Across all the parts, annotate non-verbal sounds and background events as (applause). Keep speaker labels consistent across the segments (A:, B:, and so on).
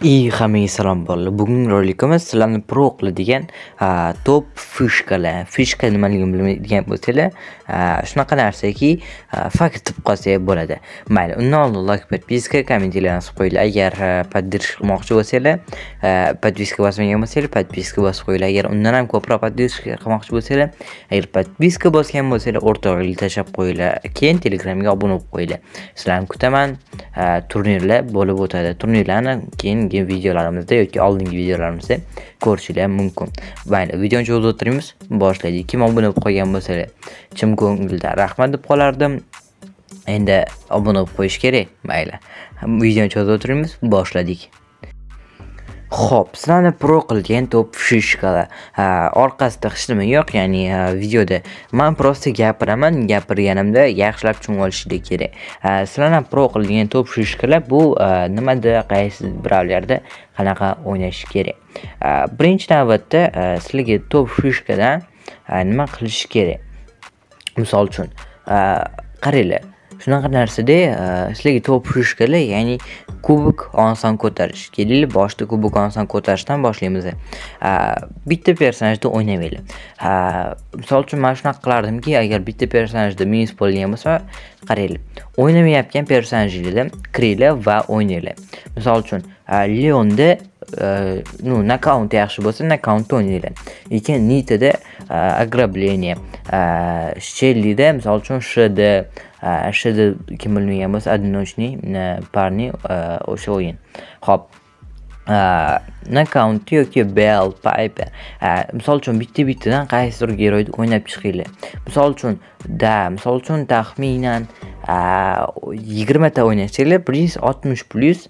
A: И hammaga salom bolalar. Bugungi rolikimiz sizlarni pro qiladigan top fishkalar. Fishka nimaligini bilmaydigan bo'lsanglar, shunaqa narsaki, fakt tip qolsa bo'ladi. Mayli, undan oldin like, podpiska, kommentariyalarni yozib qo'yinglar. Agar podpis qilmoqchi bo'lsanglar, podpiska bosmagan bo'lsanglar, podpiska bosib qo'yinglar. Agar undan ham ko'proq podpiska qilmoqchi bo'lsanglar, agar podpiska bosgan bo'lsanglar, o'rtoqlik tashlab qo'yinglar. Keyin Telegramga obuna bo'lib qo'yinglar. Sizlarni kutaman. Turnirlar bo'lib o'tadi. Turnirlarni keyin keyingi videolarimizda yoki oldingi videolarimizda ko'rishinglar mumkin mayli videoni cho'zib o'tiramiz boshlaylik kim obuna bo'lib qolgan bo'lsalar chin ko'ngilda rahmat deb qolardim endi obuna bo'lib qo'yish kerak mayli videoni cho'zib o'tiramiz boshladik Xo'p, sizlarni pro qilgan to'p fushishkalar. Orqasida hech nima yo'q, ya'ni videoda men prosta gapiraman, gapirganimda yaxshilab tushunib olishingiz kerak. Sizlarni pro qilgan to'p fushishkalar bu nimada, qaysi biravlarda qanaqa o'ynash kerak. Birinchi navbatda sizlarga to'p fushishkadan nima qilish kerak? Misol uchun, qaranglar, shunaqa narsada e, sizlarga to'p kerak ya'ni kubok oson ko'tarish kelinglar boshida kubok oson ko'tarishdan boshlaymiz e, bitta personajda o'ynamanglar e, misol uchun man shunaqa qilardimki agar bitta personajda minus bo'lgan bo'lsa qaranglar o'ynamayotgan personajinglarda kiringlar va o'ynanglar misol uchun leonda ну nokaunti yaxshi bo'lsa nokaunti o'ynanglar lekin nitada ограбление shellida misol uchun shd sh kim bilmagan bo'lsa одиночный parni o'sha o'yin ho'p nokaunti yoki bell piper misol uchun bitta bittadan qaysidir geroyni o'ynab chiqinglar misol uchun da misol uchun taxminan yigirmata o'ynasanglar bir yuz oltmish plyus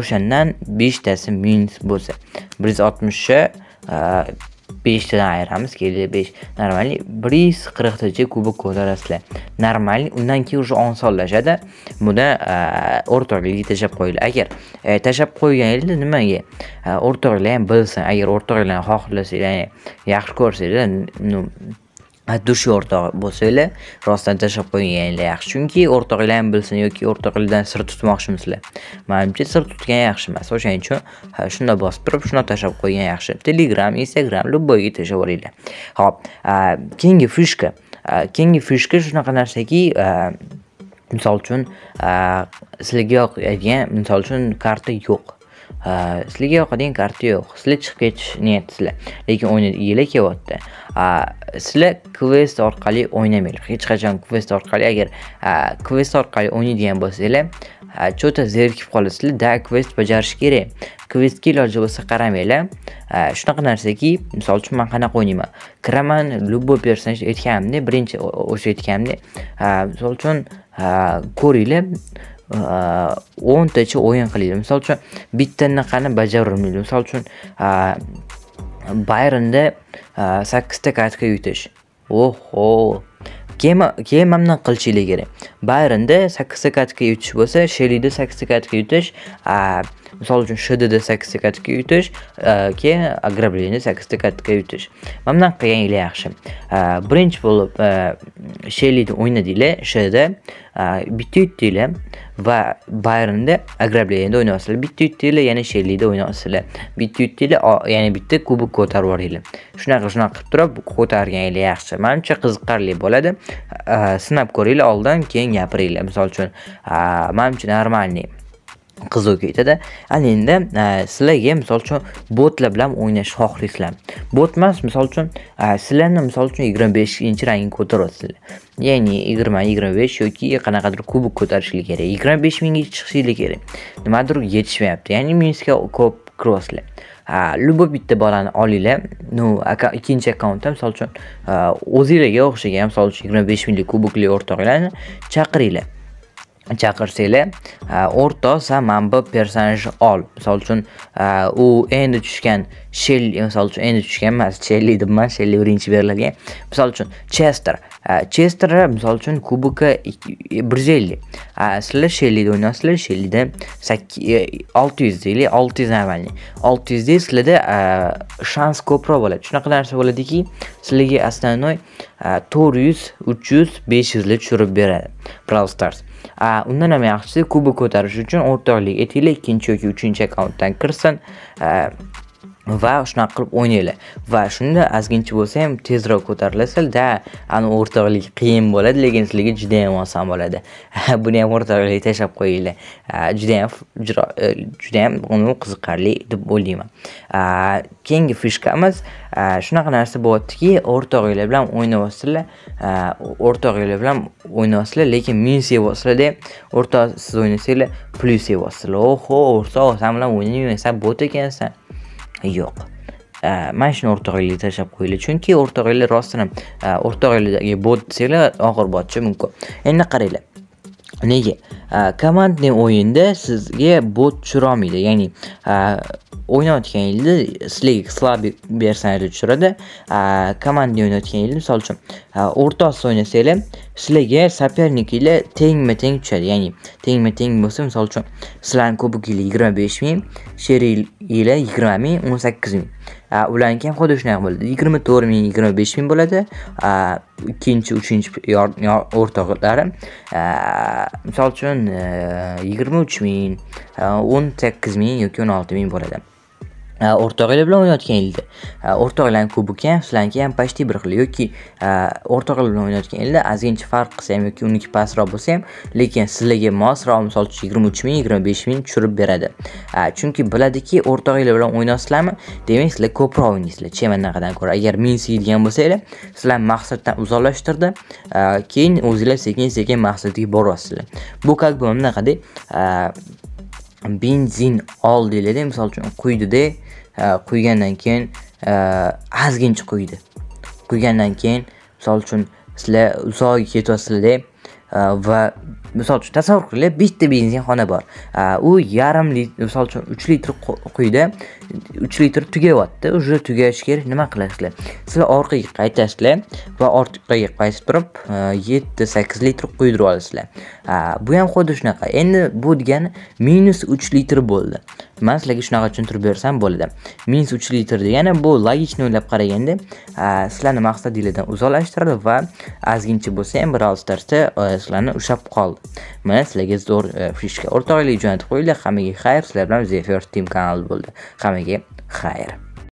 A: o'shandan beshtasi minus bo'lsa bir yuz oltmishi beshtadan ayiramiz keldi besh нормальный bir yuz qirqtacha kubok ko'tarasizlar нормальный undan keyin уже osonlashadi buni e, o'rtoqlarga tashlab qo'yinglar agar e, tashlab qo'yganinglar nimaga e, o'rtoqlar ham bilsin agar o'rtoqlarni xohlasanglar yaxshi ko'rsanglar tursh o'rtog'i bo'lsanglar rostdan tashlab qo'yganinglar yaxshi chunki o'rtoqlar ham bilsin yoki o'rtoqlardan sir tutmoqchimisizlar manimcha sir tutgan yaxshi emas o'shaning uchun shunday bosib turib shundoq tashlab qo'ygan yaxshi telegram instagram любойga tashlab yuboringlar ho'p keyingi fishka keyingi fishka shunaqa narsaki misol uchun sizlarga yoqadigan misol uchun karta yo'q sizlarga yoqadigan karta yo'q sizlar chiqib ketish niyatisizlar lekin o'yin kelyapti sizlar quest orqali o'ynamanglar hech qachon quest orqali agar quest orqali o'ynaydigan bo'lsanglar cho'ta zerikib qolasizlar да quest bajarish kerak questga iloji bo'lsa qaramanglar shunaqa narsaki misol uchun man qanaqa o'ynayman kiraman любой personaj aytganimdek birinchi o'sha aytganimdek misol uchun ko'ringlar o'ntacha o'yin qilaylik misol uchun bittanaqani bajarolmaydi misol uchun bayronda sakkizta kartka yutish oho keyin mana bunaqa qilishinglar kerak bayronda sakkizta kartka yutish bo'lsa shelida sakkizta kartka yutish misol uchun shdni sakkiz sekatga yutish e, keyin ограбление sakkiz sekatga yutish mana bunaqa qilganinglar yaxshi e, birinchi bo'lib e, shellini o'ynadinglar shda bitta yutdinglar va bayernda ограбленияda o'ynaysizlar. bitta yutdinglar yana shellida o'ynaysizlar. bitta yutdinglar ya'ni bitta kubok ko'tarib yuboringlar shunaqa shunaqa qilib turib ko'targaninglar yaxshi manimcha qiziqarli bo'ladi sinab ko'ringlar oldin keyin gapiringlar misol uchun manimcha нормальный qiziq ketadi ana endi e, sizlarga misol uchun botlar bilan o'ynash xohlaysizlar bot emas misol uchun e, sizlarni misol uchun yigirma beshinchi rangni ko'taryapsizlar ya'ni yigirma yigirma besh yoki qanaqadir kubok ko'tarishinglar kerak yigirma besh mingga chiqishinglar kerak nimadir yetishmayapti ya'ni minusga ko'p kiryapsizlar e, любой bitta bolani olinglar ну ikkinchi akkauntda misol uchun o'zinglarga o'xshagan misol uchun yigirma besh minglik kubokli o'rtoqlarni chaqiringlar chaqirsanglar e, o'rta bu personaj ol misol uchun e, u endi tushgan shelli e, misol uchun endi tushgan emas shelli debman shelli birinchi beriladigan misol uchun chester chester misol uchun kubokka bir yuz ellik sizlar shellida o'ynayapsizlar shellida olti yuz deylik olti yuz avvalni olti yuzda sizlarda shans ko'proq bo'ladi shunaqa narsa bo'ladiki sizlarga основной to'rt yuz uch yuz besh yuzlar tushirib beradi brawl stars a undan ham yaxshisi kubok ko'tarish uchun o'rtoqlik etinglar ikkinchi yoki uchinchi akkauntdan kirsin va shunaqa qilib o'ynanglar va shunda ozgincha bo'lsa ham tezroq да ani o'rtoqlik qiyin bo'ladi lekin sizlarga juda yam oson bo'ladi (laughs) buni ham o'rtoqlikka tashlab qo'yinglar juda ham juda ham uni qiziqarli deb o'ylayman keyingi fishkamiz shunaqa narsa bo'lyaptiki o'rtog'inglar bilan o'ynayapsizlar o'rtog'inglar bilan o'ynayapsizlar lekin minus yeyapsizlarda o'rtoq siz o'ynasanglar plyus yeyapsizlar oho o'rtoq san bilan o'ynayman san bot ekansan yo'q э, mana shuni o'rtog'inglarga tashlab qo'yinglar chunki o'rtog'inglar rostini э, o'rtog'inglardagi desanglar og'ir botishi mumkin endi qaranglar nega э, komandniy o'yinda sizga bot tushirolmaydi ya'ni o'ynayotganingizda sizlarga slabi personajni tushiradi komandniy o'ynayotganingizda misol uchun o'rta osti o'ynasa ham sizlarga соперникinglar tengma teng tushadi ya'ni tengma teng bo'lsa misol uchun sizlarni kuboginglar yigirma besh ming sheriginglar yigirma ming o'n sakkiz ming ularniki ham xuddi shunaqa bo'ladi yigirma to'rt ming yigirma besh ming bo'ladi ikkinchi uchinchi o'rtoqlari misol uchun e, yigirma uch ming o'n sakkiz ming yoki o'n olti ming bo'ladi o'rtoqlar bilan o'ynayotgan yilda o'rtoqlarni kubogi ham sizlarniki ham почти bir xil yoki o'rtoqlar bilan o'ynayotgan yilda ozgincha farq qilsa ham yoki uniki pastroq bo'lsa ham lekin sizlarga mosroq misol uchun yigirma uch ming yigirma besh ming tushirib beradi chunki biladiki o'rtoqlar bilan o'ynayapsizlarmi demak sizlar ko'proq o'ynaysizlar chemanaqadan ko'ra agar ming siydigan bo'lsanglar sizlar maqsaddan uzoqlashtirdi keyin o'zinglar sekin sekin maqsadga boryapsizlar bu как бы bunaqada benzin ol deyiladi misol uchun quydida quygandan keyin ozgincha quydi quygandan keyin misol uchun sizlar uzoqqa ketyapsizlarda va misol uchun tasavvur qilinglar bitta xona bor u yarim litr misol uchun uch litr quydi uch litr tugayapti уже tugashi kerak nima qilasizlar sizlar orqaga qaytasizlar va orqaga qaytib turib yetti sakkiz litr quydirib olasizlar bu ham xuddi shunaqa endi bu degani minus uch litr bo'ldi man sizlarga shunaqa tushuntirib bersam bo'ladi minus uch litr degani bu logichni o'ylab qaraganda sizlarni maqsadinglardan uzoqlashtiradi va ozgincha bo'lsa ham biroz starsda sizlarni ushlab qoldi mana sizlarga zo'r e, fishka o'rtoqlik jo'natib qo'yinglar hammaga xayr sizlar bilan zefer team kanali bo'ldi hammaga xayr